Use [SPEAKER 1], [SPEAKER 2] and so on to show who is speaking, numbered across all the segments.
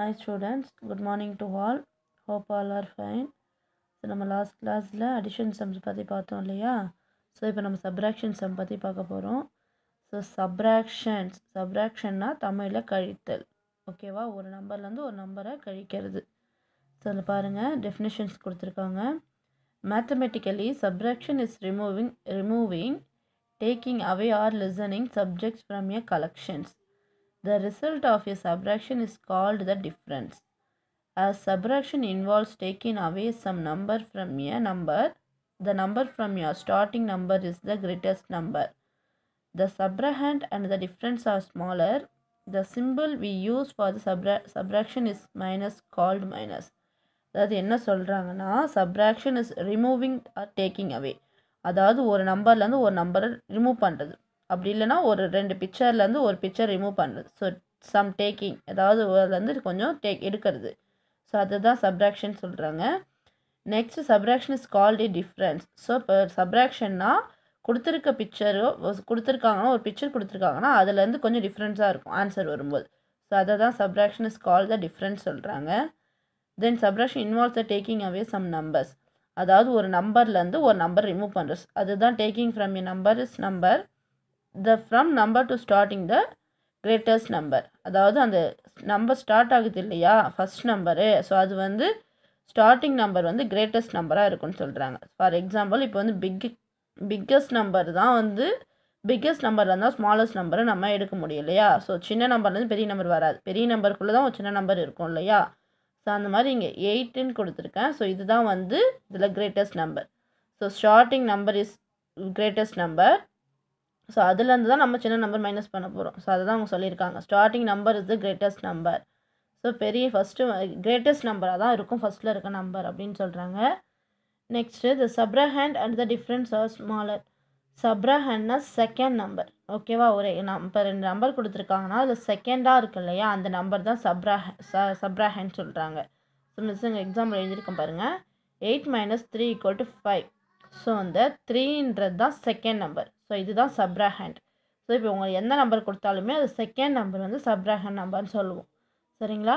[SPEAKER 1] Hi students good morning to all hope all are fine so நம்ம last கிளாஸில் addition sums பற்றி பார்த்தோம் இல்லையா ஸோ இப்போ நம்ம சப்ராக்ஷன் சம் பற்றி பார்க்க போகிறோம் ஸோ சப்ராக்ஷன்ஸ் சப்ராக்ஷன்னா தமிழில் கழித்தல் ஓகேவா ஒரு நம்பர்லேருந்து ஒரு நம்பரை கழிக்கிறது ஸோ அதில் பாருங்கள் டெஃபினிஷன்ஸ் கொடுத்துருக்காங்க mathematically subtraction is removing removing taking away or lessening subjects from a collections The result of a subtraction is called the difference. A subtraction involves taking away some number from a number. The number from your starting number is the greatest number. The subtrahend and the difference are smaller. The symbol we use for the subtra subtraction is minus called minus. அதாவது என்ன சொல்கிறாங்கன்னா subtraction is removing or taking away அதாவது ஒரு நம்பர்லேருந்து ஒரு நம்பரை remove பண்ணுறது அப்படி இல்லைனா ஒரு ரெண்டு பிக்சர்லேருந்து ஒரு பிக்சர் ரிமூவ் பண்ணுறது ஸோ சம் டேக்கிங் ஏதாவது அதுலேருந்து கொஞ்சம் டேக் எடுக்கிறது ஸோ அதுதான் சப்ராக்ஷன் சொல்கிறாங்க நெக்ஸ்ட் சப்ராக்ஷன் இஸ் இ டிஃப்ரென்ஸ் ஸோ இப்போ சப்ராக்ஷன்னா கொடுத்துருக்க பிக்சரோ கொடுத்துருக்காங்கன்னா ஒரு பிக்சர் கொடுத்துருக்காங்கன்னா அதுலேருந்து கொஞ்சம் டிஃப்ரென்ஸாக இருக்கும் ஆன்சர் வரும்போது ஸோ அதை தான் subtraction is call the difference சொல்கிறாங்க then subtraction involves the taking away some numbers அதாவது ஒரு நம்பர்லேருந்து ஒரு நம்பர் ரிமூவ் பண்ணுறது அதுதான் taking from a number is number the from number to starting the greatest number அதாவது அந்த நம்பர் ஸ்டார்ட் ஆகுது இல்லையா ஃபஸ்ட் நம்பரு ஸோ அது வந்து ஸ்டார்டிங் நம்பர் வந்து கிரேட்டஸ்ட் நம்பராக இருக்கும்னு சொல்கிறாங்க ஃபார் எக்ஸாம்பிள் இப்போ வந்து பிக் பிக்கஸ்ட் நம்பர் தான் வந்து பிக்கஸ்ட் நம்பரில் இருந்தால் ஸ்மாலஸ்ட் நம்பரை நம்ம எடுக்க முடியும் இல்லையா ஸோ சின்ன நம்பர்லேருந்து பெரிய நம்பர் வராது பெரிய நம்பருக்குள்ளே தான் ஒரு சின்ன நம்பர் இருக்கும் இல்லையா ஸோ அந்த மாதிரி இங்கே எயிட்டுன்னு கொடுத்துருக்கேன் ஸோ இதுதான் வந்து இதில் greatest number so starting number is greatest number so அதுலேருந்து தான் நம்ம சின்ன நம்பர் மைனஸ் பண்ண போகிறோம் ஸோ அதுதான் அவங்க சொல்லியிருக்காங்க starting number is the greatest number so பெரிய ஃபஸ்ட்டு கிரேட்டஸ்ட் நம்பராக தான் இருக்கும் ஃபஸ்ட்டில் இருக்க நம்பர் அப்படின்னு சொல்கிறாங்க next the subtrahend and the difference are smaller சப்ரஹண்ட்னா செகண்ட் நம்பர் ஓகேவா ஒரு இப்போ ரெண்டு நம்பர் கொடுத்துருக்காங்கன்னா அதில் செகண்டாக இருக்கு இல்லையா அந்த நம்பர் தான் சப்ரஹ ச சப்ரஹண்ட் சொல்கிறாங்க ஸோ மிஸ் எங்கள் எக்ஸாம்பிள் எழுதியிருக்கேன் பாருங்கள் eight minus three equal to five so அந்த த்ரீன்றது தான் செகண்ட் நம்பர் ஸோ இதுதான் சப்ராஹண்ட் ஸோ இப்போ உங்களுக்கு எந்த நம்பர் கொடுத்தாலுமே அது செகண்ட் நம்பர் வந்து சப்ராஹண்ட் நம்பர்னு சொல்லுவோம் சரிங்களா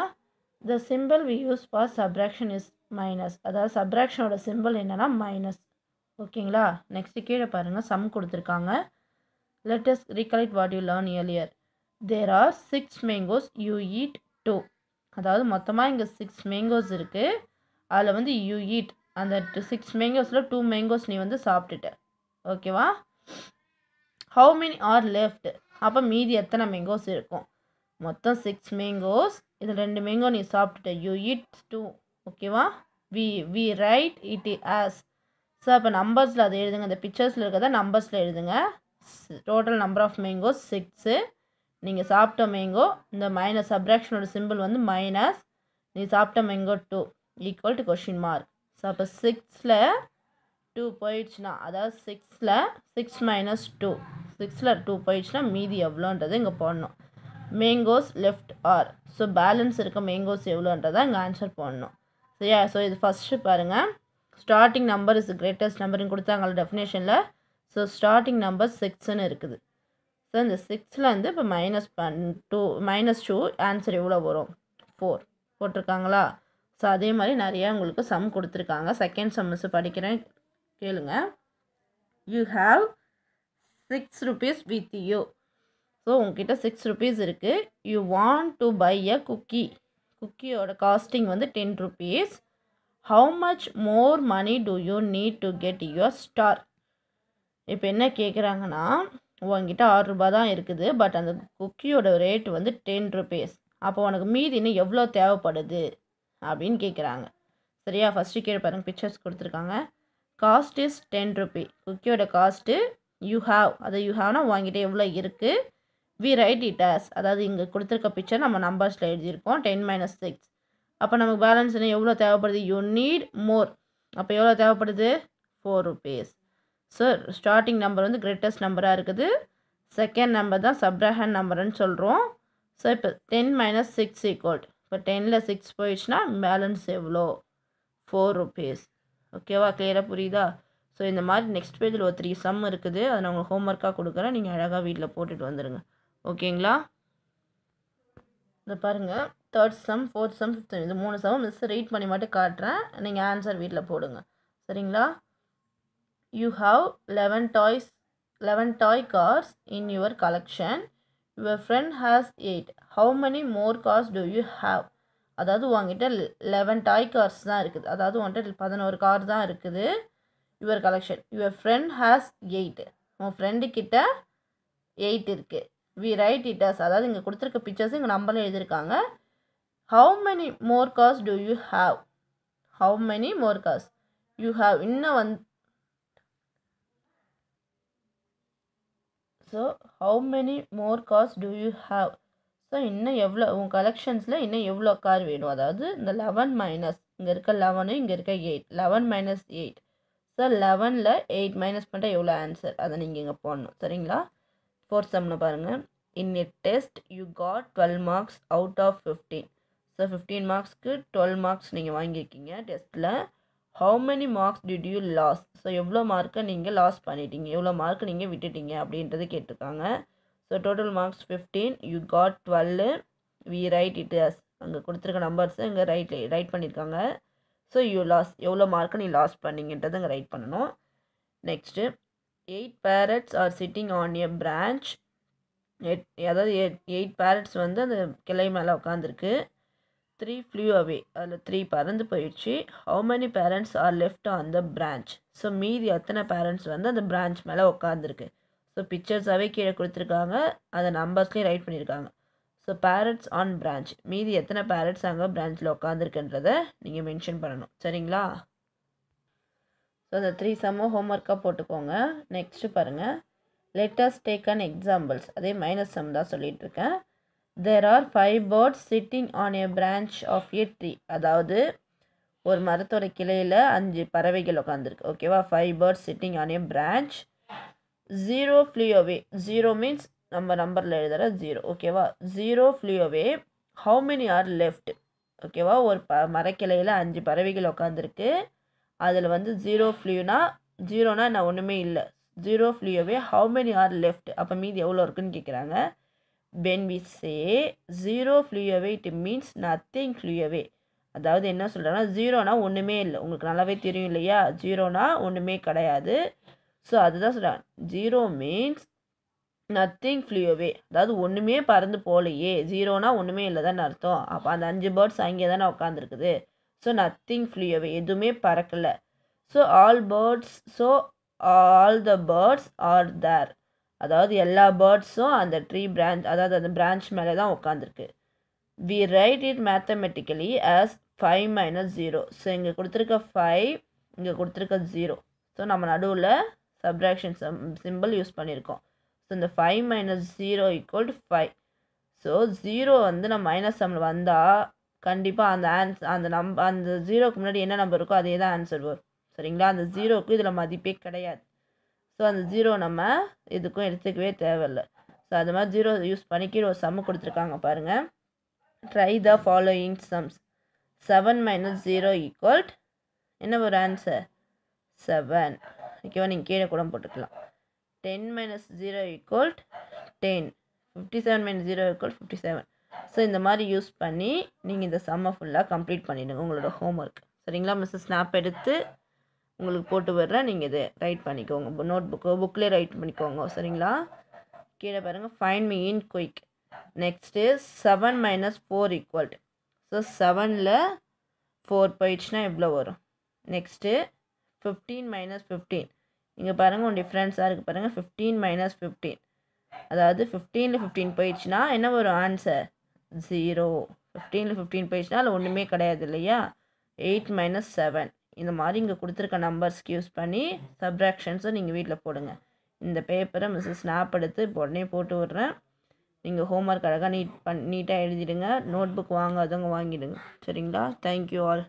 [SPEAKER 1] the simple we use for subtraction is minus அதாவது சப்ராக்ஷனோட சிம்பிள் என்னென்னா மைனஸ் ஓகேங்களா நெக்ஸ்ட்டு கீழே பாருங்கள் சம் கொடுத்துருக்காங்க let us recollect what you learn earlier there are six mangoes you eat two அதாவது மொத்தமாக இங்கே சிக்ஸ் மேங்கோஸ் இருக்குது அதில் வந்து யூ ஈட் அந்த சிக்ஸ் மேங்கோஸில் டூ மேங்கோஸ் நீ வந்து சாப்பிட்டுட்ட ஓகேவா ஹவு மெனி ஆர் லெஃப்ட் அப்போ மீதி எத்தனை மேங்கோஸ் இருக்கும் மொத்தம் சிக்ஸ் மேங்கோஸ் இதில் ரெண்டு மேங்கோ நீ சாப்பிட்டுட்ட யூ இட் டூ ஓகேவா we we write it as so அப்போ நம்பர்ஸில் அதை எழுதுங்க அந்த பிக்சர்ஸில் இருக்கிறத நம்பர்ஸில் எழுதுங்க total number of mangoes six நீங்கள் சாப்பிட்ட மேங்கோ இந்த மைனஸ் அப்ராக்ஷனோட சிம்பிள் வந்து மைனஸ் நீ சாப்பிட்ட mango two equal to question mark so அப்போ சிக்ஸில் டூ போயிடுச்சுன்னா அதாவது சிக்ஸில் சிக்ஸ் மைனஸ் டூ சிக்ஸில் டூ போயிடுச்சுன்னா மீதி எவ்வளோன்றது இங்கே போடணும் mangoes left are so balance இருக்க மேங்கோஸ் எவ்வளோன்றதை இங்கே ஆன்சர் போடணும் சரியா ஸோ இது ஃபஸ்ட்டு பாருங்கள் ஸ்டார்டிங் நம்பர் இஸ் கிரேட்டஸ்ட் நம்பர்னு கொடுத்தாங்கள டெஃபினேஷனில் ஸோ ஸ்டார்டிங் நம்பர் சிக்ஸ்னு இருக்குது ஸோ இந்த சிக்ஸில் வந்து இப்போ மைனஸ் பண் டூ மைனஸ் டூ ஆன்சர் எவ்வளோ வரும் ஃபோர் போட்டிருக்காங்களா ஸோ அதே மாதிரி நிறையா உங்களுக்கு சம் கொடுத்துருக்காங்க செகண்ட் சம்மிஸ் படிக்கிறேன் கேளுங்க you have six rupees with you so உங்ககிட்ட சிக்ஸ் ருபீஸ் இருக்குது you want to buy a cookie குக்கியோட காஸ்டிங் வந்து ten rupees how much more money do you need to get your star இப்போ என்ன கேட்குறாங்கன்னா உங்ககிட்ட ஆறு ரூபா தான் இருக்குது பட் அந்த குக்கியோட ரேட் வந்து டென் ருபீஸ் அப்போ உனக்கு மீதி இன்னும் எவ்வளோ தேவைப்படுது அப்படின்னு கேட்குறாங்க சரியா ஃபஸ்ட்டு கீழே பாருங்கள் பிக்சர்ஸ் கொடுத்துருக்காங்க காஸ்ட் இஸ் டென் ருபி குக்கியோட காஸ்ட்டு யூ ஹாவ் அதை யூ ஹாவ்னா வாங்கிட்டு எவ்வளோ இருக்குது வி ரைட் இட் ஆஸ் அதாவது இங்கே கொடுத்துருக்க பிக்சர் நம்ம நம்பர்ஸில் எழுதியிருக்கோம் டென் மைனஸ் சிக்ஸ் அப்போ நமக்கு பேலன்ஸ் என்ன எவ்வளோ தேவைப்படுது யூ நீட் மோர் அப்போ எவ்வளோ தேவைப்படுது four rupees so starting number வந்து கிரேட்டஸ்ட் நம்பராக இருக்குது செகண்ட் நம்பர் தான் சப்ரஹன் நம்பருன்னு சொல்கிறோம் ஸோ இப்போ டென் மைனஸ் சிக்ஸ் ஈக்குவல்ட் இப்போ டெனில் சிக்ஸ் போயிடுச்சுன்னா பேலன்ஸ் எவ்வளோ ஃபோர் ருபீஸ் ஓகேவா கிளியராக புரியுதா ஸோ இந்த மாதிரி நெக்ஸ்ட் பேஜில் ஒரு த்ரீ சம் இருக்குது அதை நான் உங்களுக்கு ஹோம்ஒர்க்காக கொடுக்குறேன் நீங்கள் அழகாக வீட்டில் போட்டுட்டு வந்துடுங்க ஓகேங்களா இந்த பாருங்கள் third sum fourth sum fifth இது மூணு சம் மிஸ் ரீட் பண்ணி மட்டும் காட்டுறேன் நீங்கள் ஆன்சர் வீட்டில் போடுங்க சரிங்களா you have eleven toys eleven toy cars in your collection your friend has eight how many more cars do you have அதாவது உங்ககிட்ட லெவன் டாய் கார்ஸ் தான் இருக்குது அதாவது உங்கள்கிட்ட பதினோரு கார் தான் இருக்குது your collection your friend has eight உன் ஃப்ரெண்டுக்கிட்ட எயிட் இருக்குது வி ரைட் இட் ஹஸ் அதாவது இங்கே கொடுத்துருக்க பிக்சர்ஸ் இங்கே நம்பரில் எழுதியிருக்காங்க how many more cars do you have how many more cars you have இன்னும் வந் so how many more cars do you have so இன்னும் எவ்வளோ உங்கள் கலெக்ஷன்ஸில் இன்னும் எவ்வளோ கார் வேணும் அதாவது இந்த லெவன் மைனஸ் இங்கே இருக்க லெவனு இங்கே இருக்க eight eleven minus eight so லெவனில் எயிட் மைனஸ் பண்ணிட்டால் எவ்வளோ ஆன்சர் அதை நீங்கள் இங்கே போடணும் சரிங்களா ஃபோர்த் சம்மில் பாருங்கள் in it test you got twelve marks out of fifteen so fifteen மார்க்ஸ்க்கு டுவெல் மார்க்ஸ் நீங்கள் வாங்கியிருக்கீங்க டெஸ்ட்டில் how many marks did you lose so எவ்வளோ மார்க்கை நீங்கள் லாஸ் பண்ணிட்டீங்க எவ்வளோ மார்க் நீங்கள் விட்டுட்டீங்க அப்படின்றது கேட்டிருக்காங்க so total marks fifteen you got twelve we write it as அங்கே கொடுத்துருக்க நம்பர்ஸை இங்கே ரைட் ரைட் பண்ணியிருக்காங்க ஸோ யூ லாஸ் எவ்வளோ மார்க்கு நீ லாஸ் பண்ணிங்கன்றது அங்கே ரைட் பண்ணணும் next eight parrots are sitting on a branch எட் அதாவது எயிட் பேரட்ஸ் வந்து அந்த கிளை மேலே உட்காந்துருக்கு த்ரீ ஃப்ளூ அவே அதில் த்ரீ பறந்து போயிடுச்சு how many parents are left on the branch so மீதி அத்தனை பேரண்ட்ஸ் வந்து அந்த பிரான்ச் மேலே உட்காந்துருக்கு ஸோ பிக்சர்ஸாகவே கீழே கொடுத்துருக்காங்க அதை நம்பர்ஸ்லேயும் ரைட் பண்ணியிருக்காங்க ஸோ பேரட்ஸ் ஆன் பிரான்ச் மீதி எத்தனை பேரட்ஸ் அங்கே பிரான்ச்சில் உட்காந்துருக்குன்றதை நீங்கள் மென்ஷன் பண்ணணும் சரிங்களா ஸோ அந்த த்ரீ ஹோம் ஒர்க்காக போட்டுக்கோங்க நெக்ஸ்ட்டு பாருங்கள் லெட்டர்ஸ் டேக் அன் எக்ஸாம்பிள்ஸ் அதே மைனஸ் சம் தான் சொல்லிகிட்ருக்கேன் there are five birds sitting on a branch of a tree அதாவது ஒரு மரத்தோட கிளையில் அஞ்சு பறவைகள் உட்காந்துருக்கு ஓகேவா five birds sitting on a branch zero flew away zero means நம்ம நம்பரில் எழுதுகிற ஜீரோ ஓகேவா zero flew away how many are left ஓகேவா ஒரு ப மரக்கிளையில் அஞ்சு பறவைகள் உட்காந்துருக்கு அதில் வந்து ஜீரோ ஃப்ளீனா ஜீரோனா நான் ஒன்றுமே இல்லை zero flew away how many are left அப்போ மீதி எவ்வளோ இருக்குன்னு கேட்குறாங்க when we say zero flew away it means nothing flew away அதாவது என்ன சொல்கிறேன்னா ஜீரோனா ஒன்றுமே இல்லை உங்களுக்கு நல்லாவே தெரியும் இல்லையா ஜீரோனா ஒன்றுமே கிடையாது ஸோ அதுதான் சொல்கிறேன் ஜீரோ மீன்ஸ் நத்திங் ஃப்ளூயவே அதாவது ஒன்றுமே பறந்து போகலையே ஜீரோனால் ஒன்றுமே இல்லை தானே அர்த்தம் அப்போ அந்த அஞ்சு பேர்ட்ஸ் அங்கே தானே உட்காந்துருக்குது ஸோ நத்திங் ஃப்ளூயவே எதுவுமே பறக்கலை so all birds so all the birds are there அதாவது எல்லா பேர்ட்ஸும் அந்த ட்ரீ பிரான்ச் அதாவது அந்த பிரான்ச் மேலே தான் உட்காந்துருக்கு we write it mathematically as five minus zero so இங்கே கொடுத்துருக்க ஃபைவ் இங்கே கொடுத்துருக்க ஜீரோ ஸோ நம்ம நடுவில் சப்ராக்ஷன் சம் சிம்பிள் யூஸ் பண்ணியிருக்கோம் ஸோ இந்த five minus zero equal to five so zero வந்து நம்ம மைனஸ் சம்மில் வந்தால் கண்டிப்பாக அந்த ஆன்ஸ் அந்த நம்ப அந்த ஜீரோக்கு முன்னாடி என்ன நம்பர் இருக்கோ அதே தான் ஆன்சர் வரும் சரிங்களா அந்த ஜீரோக்கு இதில் மதிப்பே கிடையாது ஸோ அந்த ஜீரோ நம்ம இதுக்கும் எடுத்துக்கவே தேவையில்லை ஸோ அது மாதிரி ஜீரோ யூஸ் பண்ணி ஒரு சம்மு கொடுத்துருக்காங்க பாருங்கள் try the following sums seven minus zero equal to என்ன ஒரு ஆன்சர் செவன் ஓகேவா நீங்கள் கீழே கூட போட்டுக்கலாம் ten minus zero equal ten fifty seven minus zero equal fifty seven so இந்த மாதிரி யூஸ் பண்ணி நீங்கள் இந்த சம்மை ஃபுல்லாக கம்ப்ளீட் பண்ணிவிடுங்க உங்களோட ஹோம் ஒர்க் சரிங்களா மிஸ்ஸு ஸ்னாப் எடுத்து உங்களுக்கு போட்டு வர்றேன் நீங்கள் இதை ரைட் பண்ணிக்கோங்க நோட் புக்கோ புக்கிலே ரைட் பண்ணிக்கோங்க சரிங்களா கீழே பாருங்கள் fine me in quick next seven minus four equal to so செவனில் ஃபோர் போயிடுச்சுன்னா எவ்வளோ வரும் நெக்ஸ்ட்டு ஃபிஃப்டீன் மைனஸ் ஃபிஃப்டீன் இங்கே பாருங்கள் ஒன் டிஃப்ரென்ஸாக இருக்குது பாருங்கள் ஃபிஃப்டீன் மைனஸ் ஃபிஃப்டீன் அதாவது ஃபிஃப்டீனில் ஃபிஃப்டீன் போயிடுச்சுன்னா என்ன வரும் ஆன்சர் ஜீரோ ஃபிஃப்டீனில் ஃபிஃப்டீன் போயிடுச்சுனா அதில் ஒன்றுமே கிடையாது இல்லையா எயிட் மைனஸ் செவன் இந்த மாதிரி இங்கே கொடுத்துருக்க நம்பர்ஸ்க்கு யூஸ் பண்ணி சப்ராக்ஷன்ஸும் நீங்கள் வீட்டில் போடுங்க இந்த பேப்பரை மிஸ்ஸஸ் ஸ்னாப் எடுத்து இப்போ உடனே போட்டு விட்றேன் நீங்கள் ஹோம்ஒர்க் அழகாக நீட் பண் நீட்டாக எழுதிடுங்க நோட் புக் வாங்காதவங்க வாங்கிடுங்க சரிங்களா தேங்க்யூ ஆல்